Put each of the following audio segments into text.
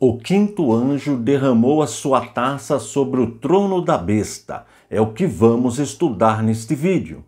O quinto anjo derramou a sua taça sobre o trono da besta. É o que vamos estudar neste vídeo.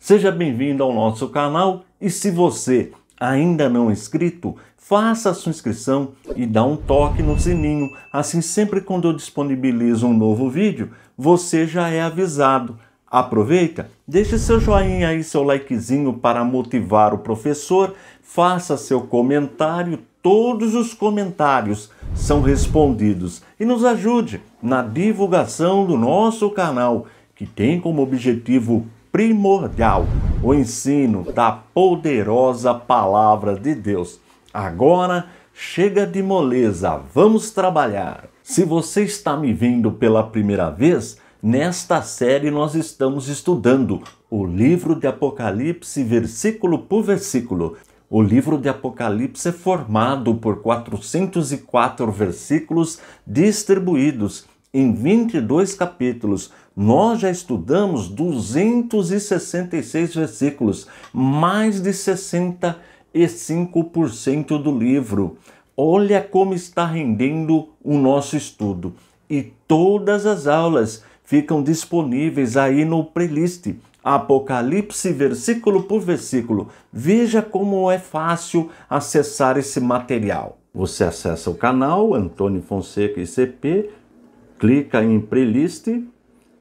Seja bem-vindo ao nosso canal e se você ainda não é inscrito, faça a sua inscrição e dá um toque no sininho, assim sempre quando eu disponibilizo um novo vídeo, você já é avisado. Aproveita, deixe seu joinha aí, seu likezinho para motivar o professor, faça seu comentário, todos os comentários são respondidos e nos ajude na divulgação do nosso canal, que tem como objetivo primordial o ensino da poderosa palavra de Deus. Agora chega de moleza, vamos trabalhar. Se você está me vendo pela primeira vez, Nesta série, nós estamos estudando o livro de Apocalipse, versículo por versículo. O livro de Apocalipse é formado por 404 versículos distribuídos em 22 capítulos. Nós já estudamos 266 versículos, mais de 65% do livro. Olha como está rendendo o nosso estudo. E todas as aulas ficam disponíveis aí no playlist Apocalipse versículo por versículo. Veja como é fácil acessar esse material. Você acessa o canal Antônio Fonseca ICP, clica em playlist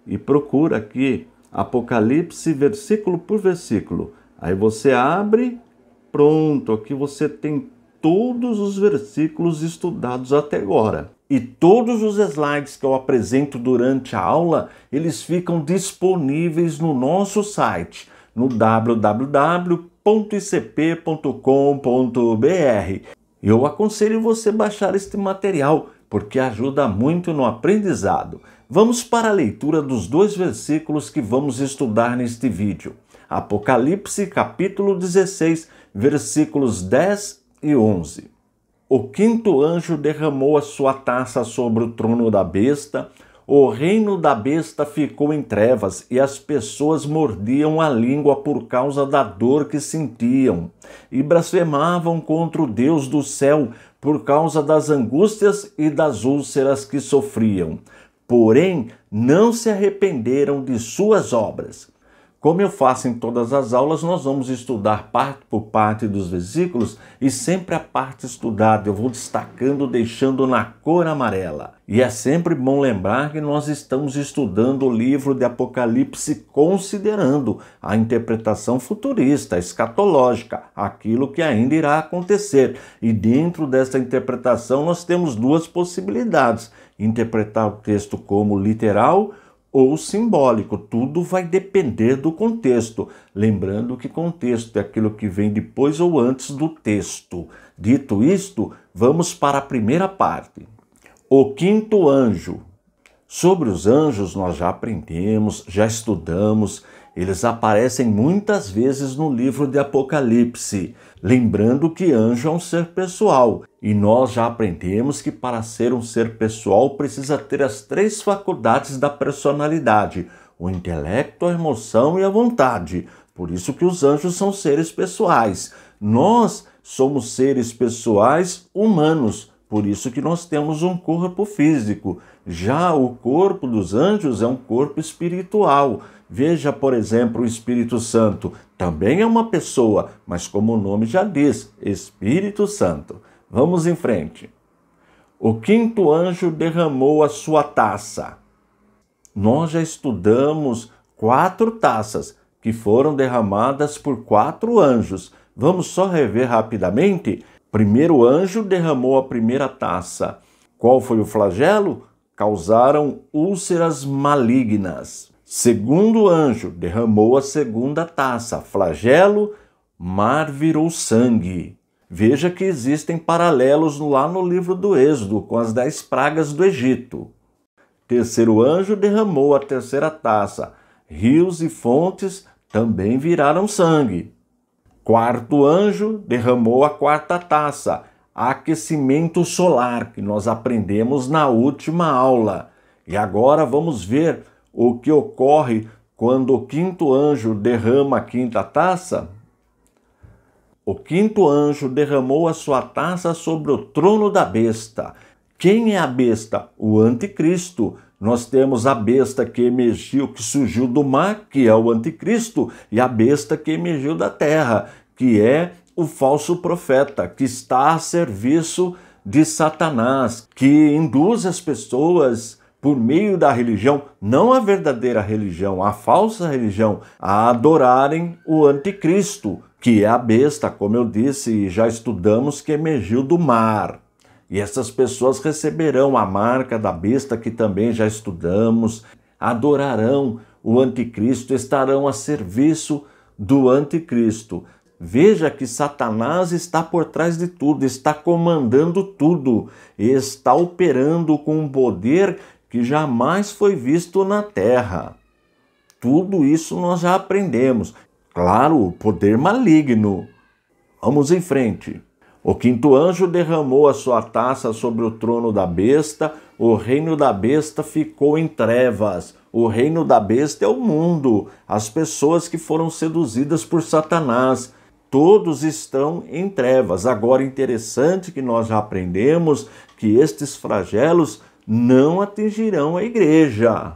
e procura aqui Apocalipse versículo por versículo. Aí você abre, pronto, aqui você tem todos os versículos estudados até agora. E todos os slides que eu apresento durante a aula, eles ficam disponíveis no nosso site, no www.icp.com.br. Eu aconselho você baixar este material, porque ajuda muito no aprendizado. Vamos para a leitura dos dois versículos que vamos estudar neste vídeo. Apocalipse capítulo 16, versículos 10 e 11. O quinto anjo derramou a sua taça sobre o trono da besta, o reino da besta ficou em trevas e as pessoas mordiam a língua por causa da dor que sentiam e blasfemavam contra o Deus do céu por causa das angústias e das úlceras que sofriam. Porém, não se arrependeram de suas obras como eu faço em todas as aulas, nós vamos estudar parte por parte dos versículos e sempre a parte estudada eu vou destacando, deixando na cor amarela. E é sempre bom lembrar que nós estamos estudando o livro de Apocalipse considerando a interpretação futurista, escatológica, aquilo que ainda irá acontecer. E dentro dessa interpretação nós temos duas possibilidades: interpretar o texto como literal ou simbólico, tudo vai depender do contexto. Lembrando que contexto é aquilo que vem depois ou antes do texto. Dito isto, vamos para a primeira parte. O quinto anjo. Sobre os anjos nós já aprendemos, já estudamos eles aparecem muitas vezes no livro de Apocalipse, lembrando que anjo é um ser pessoal, e nós já aprendemos que para ser um ser pessoal precisa ter as três faculdades da personalidade: o intelecto, a emoção e a vontade. Por isso que os anjos são seres pessoais. Nós somos seres pessoais humanos, por isso que nós temos um corpo físico. Já o corpo dos anjos é um corpo espiritual. Veja, por exemplo, o Espírito Santo. Também é uma pessoa, mas como o nome já diz, Espírito Santo. Vamos em frente. O quinto anjo derramou a sua taça. Nós já estudamos quatro taças que foram derramadas por quatro anjos. Vamos só rever rapidamente? Primeiro anjo derramou a primeira taça. Qual foi o flagelo? Causaram úlceras malignas. Segundo anjo derramou a segunda taça. Flagelo, mar virou sangue. Veja que existem paralelos lá no livro do Êxodo com as dez pragas do Egito. Terceiro anjo derramou a terceira taça. Rios e fontes também viraram sangue. Quarto anjo derramou a quarta taça, aquecimento solar, que nós aprendemos na última aula. E agora vamos ver o que ocorre quando o quinto anjo derrama a quinta taça. O quinto anjo derramou a sua taça sobre o trono da besta. Quem é a besta? O anticristo nós temos a besta que emergiu, que surgiu do mar, que é o anticristo, e a besta que emergiu da terra, que é o falso profeta, que está a serviço de Satanás, que induz as pessoas por meio da religião, não a verdadeira religião, a falsa religião, a adorarem o anticristo, que é a besta, como eu disse, e já estudamos que emergiu do mar. E essas pessoas receberão a marca da besta que também já estudamos, adorarão o anticristo, estarão a serviço do anticristo. Veja que Satanás está por trás de tudo, está comandando tudo, está operando com um poder que jamais foi visto na terra. Tudo isso nós já aprendemos. Claro, o poder maligno. Vamos em frente. O quinto anjo derramou a sua taça sobre o trono da besta, o reino da besta ficou em trevas. O reino da besta é o mundo, as pessoas que foram seduzidas por Satanás. Todos estão em trevas. Agora, interessante que nós já aprendemos que estes flagelos não atingirão a igreja.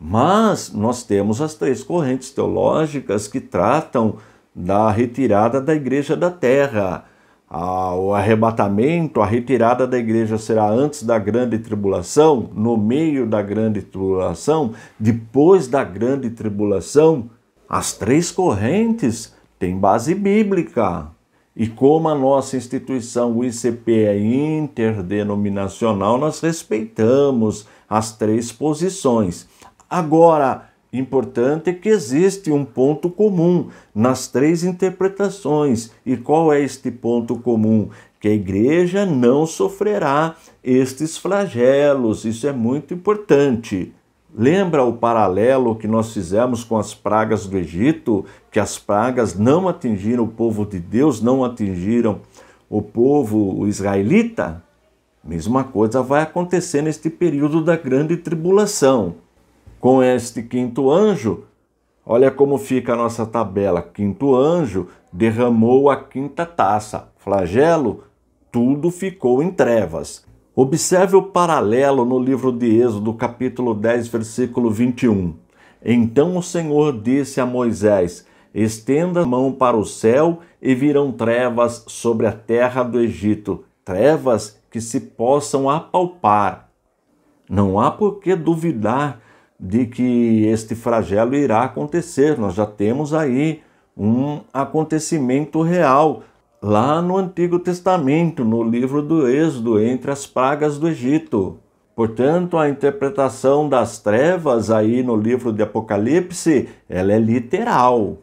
Mas nós temos as três correntes teológicas que tratam da retirada da igreja da terra. Ah, o arrebatamento, a retirada da igreja será antes da grande tribulação, no meio da grande tribulação, depois da grande tribulação. As três correntes têm base bíblica. E como a nossa instituição, o ICP, é interdenominacional, nós respeitamos as três posições. Agora, Importante é que existe um ponto comum nas três interpretações. E qual é este ponto comum? Que a igreja não sofrerá estes flagelos. Isso é muito importante. Lembra o paralelo que nós fizemos com as pragas do Egito, que as pragas não atingiram o povo de Deus, não atingiram o povo israelita? Mesma coisa vai acontecer neste período da grande tribulação com este quinto anjo, olha como fica a nossa tabela. Quinto anjo derramou a quinta taça. Flagelo, tudo ficou em trevas. Observe o paralelo no livro de Êxodo, capítulo 10, versículo 21. Então o Senhor disse a Moisés: Estenda a mão para o céu e virão trevas sobre a terra do Egito, trevas que se possam apalpar. Não há por que duvidar de que este flagelo irá acontecer. Nós já temos aí um acontecimento real lá no Antigo Testamento, no livro do Êxodo, entre as pragas do Egito. Portanto, a interpretação das trevas aí no livro de Apocalipse, ela é literal.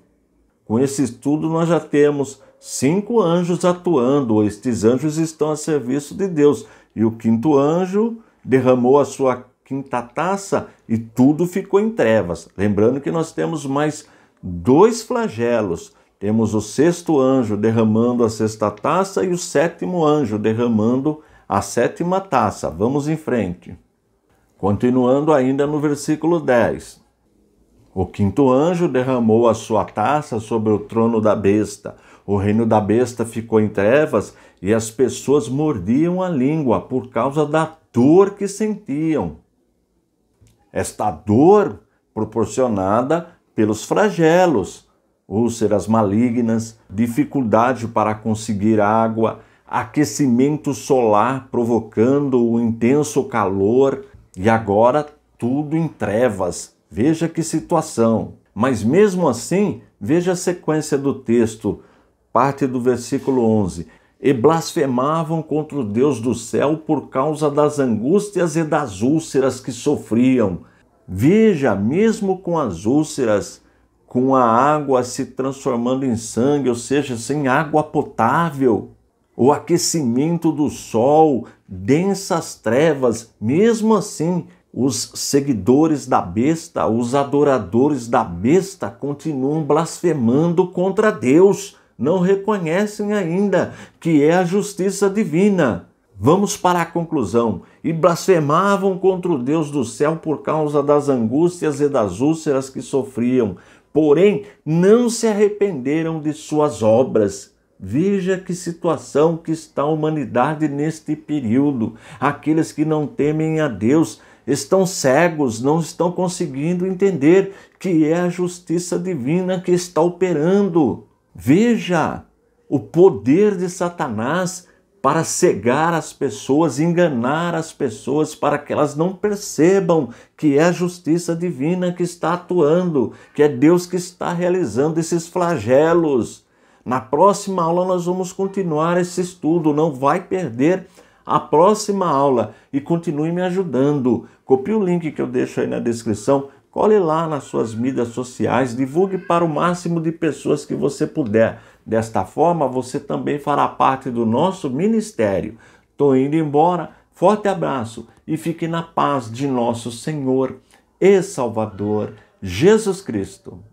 Com esse estudo nós já temos cinco anjos atuando. Estes anjos estão a serviço de Deus. E o quinto anjo derramou a sua quinta tá taça e tudo ficou em trevas. Lembrando que nós temos mais dois flagelos. Temos o sexto anjo derramando a sexta taça e o sétimo anjo derramando a sétima taça. Vamos em frente. Continuando ainda no versículo 10. O quinto anjo derramou a sua taça sobre o trono da besta. O reino da besta ficou em trevas e as pessoas mordiam a língua por causa da dor que sentiam esta dor proporcionada pelos flagelos, úlceras malignas, dificuldade para conseguir água, aquecimento solar provocando o intenso calor e agora tudo em trevas. Veja que situação. Mas mesmo assim, veja a sequência do texto, parte do versículo 11 e blasfemavam contra o Deus do céu por causa das angústias e das úlceras que sofriam. Veja, mesmo com as úlceras, com a água se transformando em sangue, ou seja, sem água potável, o aquecimento do sol, densas trevas, mesmo assim, os seguidores da besta, os adoradores da besta continuam blasfemando contra Deus não reconhecem ainda que é a justiça divina. Vamos para a conclusão. E blasfemavam contra o Deus do céu por causa das angústias e das úlceras que sofriam, porém não se arrependeram de suas obras. Veja que situação que está a humanidade neste período. Aqueles que não temem a Deus estão cegos, não estão conseguindo entender que é a justiça divina que está operando. Veja o poder de Satanás para cegar as pessoas, enganar as pessoas, para que elas não percebam que é a justiça divina que está atuando, que é Deus que está realizando esses flagelos. Na próxima aula nós vamos continuar esse estudo, não vai perder a próxima aula e continue me ajudando. Copie o link que eu deixo aí na descrição Cole lá nas suas mídias sociais, divulgue para o máximo de pessoas que você puder. Desta forma, você também fará parte do nosso ministério. Tô indo embora. Forte abraço e fique na paz de nosso Senhor e Salvador Jesus Cristo.